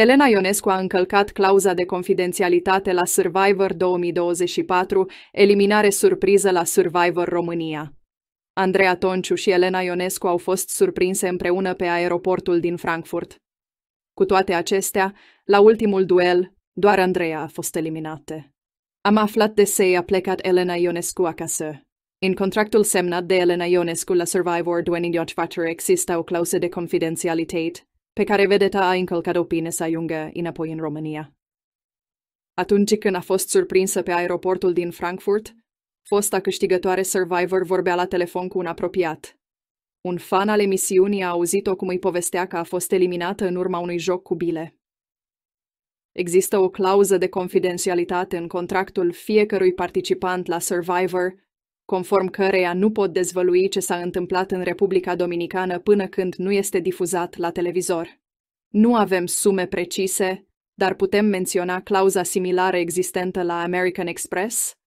Elena Ionescu a încălcat clauza de confidențialitate la Survivor 2024, eliminare surpriză la Survivor România. Andreea Tonciu și Elena Ionescu au fost surprinse împreună pe aeroportul din Frankfurt. Cu toate acestea, la ultimul duel, doar Andreea a fost eliminată. Am aflat de se a plecat Elena Ionescu acasă. În contractul semnat de Elena Ionescu la Survivor 2024 există o clauză de confidențialitate, pe care vedeta a încălcat-o până să ajungă înapoi în România. Atunci când a fost surprinsă pe aeroportul din Frankfurt, fosta câștigătoare Survivor vorbea la telefon cu un apropiat. Un fan al emisiunii a auzit-o cum îi povestea că a fost eliminată în urma unui joc cu bile. Există o clauză de confidențialitate în contractul fiecărui participant la Survivor conform căreia nu pot dezvălui ce s-a întâmplat în Republica Dominicană până când nu este difuzat la televizor. Nu avem sume precise, dar putem menționa clauza similară existentă la American Express,